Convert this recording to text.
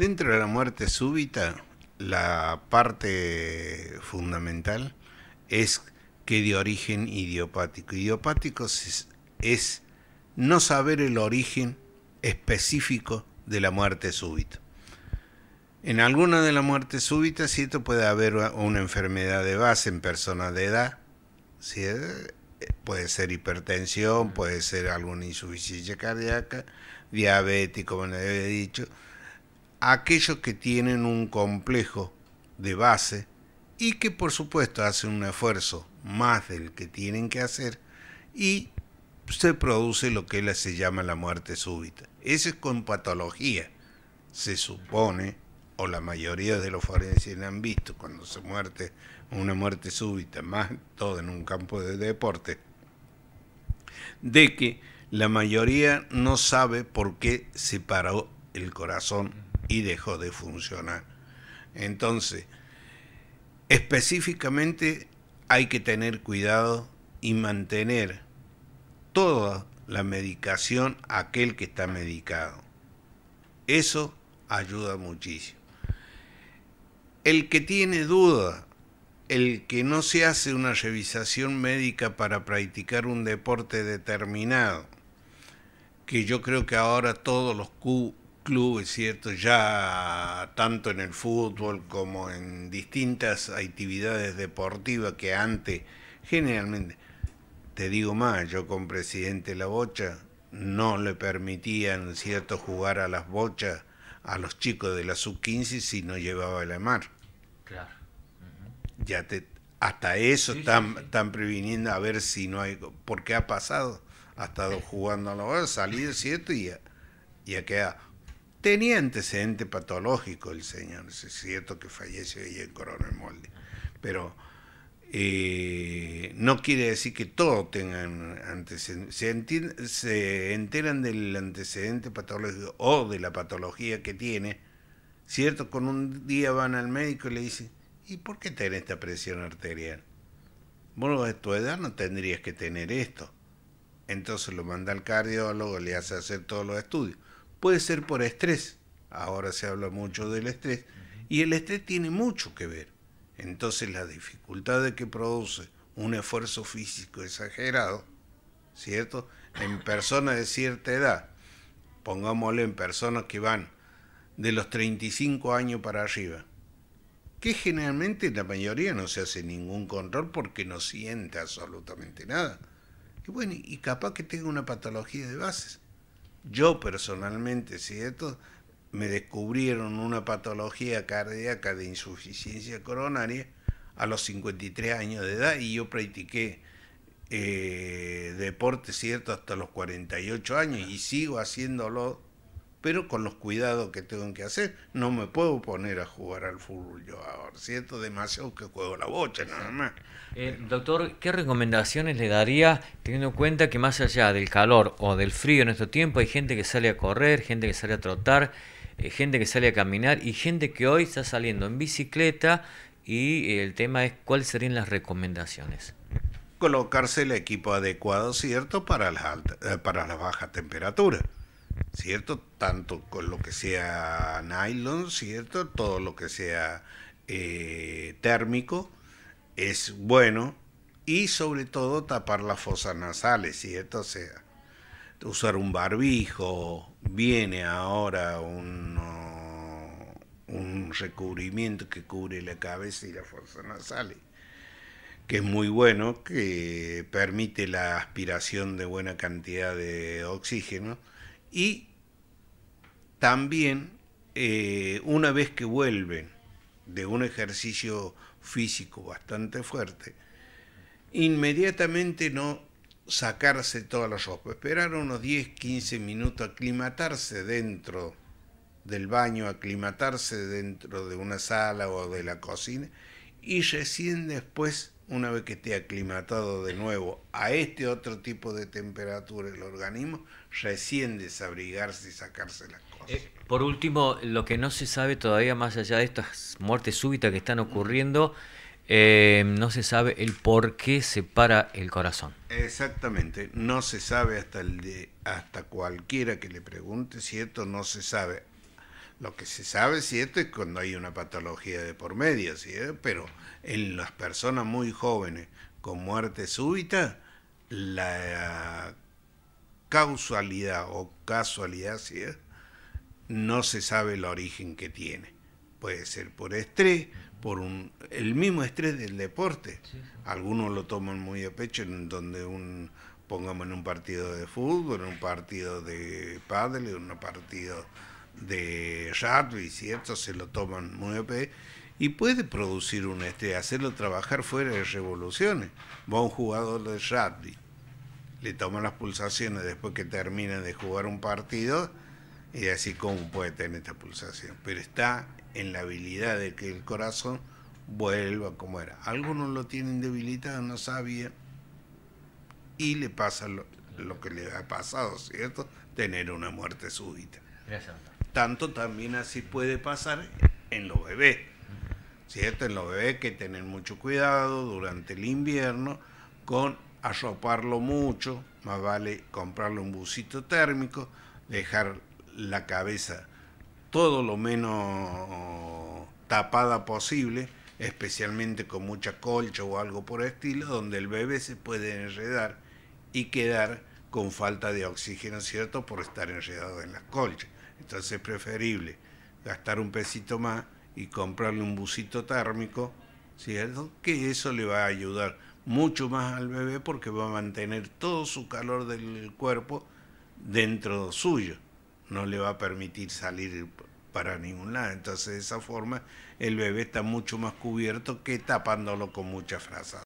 Dentro de la muerte súbita, la parte fundamental es que de origen idiopático. Idiopático es, no saber el origen específico de la muerte súbita. En alguna de las muertes súbitas, ¿cierto? Puede haber una enfermedad de base en personas de edad, eh, puede ser hipertensión, puede ser alguna insuficiencia cardíaca, diabético, como le había dicho, aquellos que tienen un complejo de base y que por supuesto hacen un esfuerzo más del que tienen que hacer y se produce lo que se llama la muerte súbita. Eso es con patología, se supone, o la mayoría de los forenses han visto cuando se muerte una muerte súbita, más todo en un campo de deporte, de que la mayoría no sabe por qué se paró el corazón y dejó de funcionar. Entonces, específicamente hay que tener cuidado y mantener toda la medicación aquel que está medicado. Eso ayuda muchísimo. El que tiene duda, el que no se hace una revisación médica para practicar un deporte determinado, que yo creo que ahora todos los, Q Club, es ¿cierto? Ya tanto en el fútbol como en distintas actividades deportivas que antes, generalmente, te digo más, yo con presidente La Bocha no le permitían, ¿cierto?, jugar a las bochas a los chicos de la sub-15 si no llevaba el amar Claro. Ya te, hasta eso están, previniendo a ver si no hay, porque ha pasado, ha estado jugando a la salir, salido, ¿cierto? Y ha ya queda Tenía antecedente patológico el señor, es cierto que falleció ella en Coronel Molde, pero eh, no quiere decir que todos tengan antecedentes. Se, enteran del antecedente patológico o de la patología que tiene, ¿cierto? Con un día van al médico y le dicen, ¿y por qué tenés esta presión arterial? Bueno, de tu edad no tendrías que tener esto. Entonces lo manda al cardiólogo, le hace hacer todos los estudios puede ser por estrés. Ahora se habla mucho del estrés. Y el estrés tiene mucho que ver. Entonces dificultad de que produce un esfuerzo físico exagerado, ¿cierto? En personas de cierta edad, pongámosle en personas que van de los 35 años para arriba, que generalmente la mayoría no se hace ningún control porque no siente absolutamente nada. Y bueno, y capaz que tenga una patología de bases yo personalmente, cierto me descubrieron una patología cardíaca de insuficiencia coronaria a los 53 años de edad y yo practiqué eh, deporte, ¿cierto?, hasta los 48 años y sigo haciéndolo pero con los cuidados que tengo que hacer. No me puedo poner a jugar al fútbol yo ahora. Siento demasiado que juego la bocha nada más. Eh, doctor, ¿qué recomendaciones le daría teniendo en cuenta que más allá del calor o del frío en nuestro tiempo hay gente que sale a correr, gente que sale a trotar, eh, gente que sale a caminar y gente que hoy está saliendo en bicicleta? Y eh, el tema es cuáles serían las recomendaciones colocarse el equipo adecuado, ¿cierto?, para las, para las bajas temperaturas. ¿cierto? Tanto con lo que sea nylon, ¿cierto? Todo lo que sea eh, térmico es bueno y sobre todo tapar las fosas nasales, ¿cierto? sea, usar un barbijo, viene ahora un recubrimiento que cubre la cabeza y las fosas nasales que es muy bueno, que permite la aspiración de buena cantidad de oxígeno, y también eh, una vez que vuelven de un ejercicio físico bastante fuerte, inmediatamente no sacarse todas las ropas, esperar unos 10, 15 minutos, aclimatarse dentro del baño, aclimatarse dentro de una sala o de la cocina y recién después una vez que esté aclimatado de nuevo a este otro tipo de temperatura el organismo, recién desabrigarse y sacarse las cosas. Eh, por último, lo que no se sabe todavía más allá de estas muertes súbitas que están ocurriendo, eh, no se sabe el por qué se para el corazón. Exactamente, no se sabe hasta el de, hasta cualquiera que le pregunte ¿cierto? no se sabe lo que se sabe, ¿cierto? Es cuando hay una patología de por medio, ¿cierto? Pero en las personas muy jóvenes con muerte súbita, la causalidad o casualidad, ¿cierto? No se sabe el origen que tiene. Puede ser por estrés, por un, el mismo estrés del deporte. Algunos lo toman muy a pecho, en donde un, pongamos en un partido de fútbol, en un partido de pádel, en un partido de Jarvis ¿cierto? se lo toman nueve y puede producir un este, hacerlo trabajar fuera de revoluciones. Va un jugador de rugby, le toman las pulsaciones después que termina de jugar un partido y así como puede tener esta pulsación. Pero está en la habilidad de que el corazón vuelva como era. Algunos lo tienen debilitado, no sabía, y le pasa lo, que le ha pasado, ¿cierto? Tener una muerte súbita. Gracias, tanto también así puede pasar en los bebés. ¿Cierto? En los bebés que tener mucho cuidado durante el invierno con arroparlo mucho, más vale comprarle un bucito térmico, dejar la cabeza todo lo menos tapada posible, especialmente con mucha colcha o algo por el estilo, donde el bebé se puede enredar y quedar con falta de oxígeno, ¿cierto?, por estar enredado en las colchas. Entonces es preferible gastar un pesito más y comprarle un busito térmico, ¿cierto? Que eso le va a ayudar mucho más al bebé porque va a mantener todo su calor del cuerpo dentro suyo. No le va a permitir salir para ningún lado. Entonces de esa forma el bebé está mucho más cubierto que tapándolo con muchas frazada.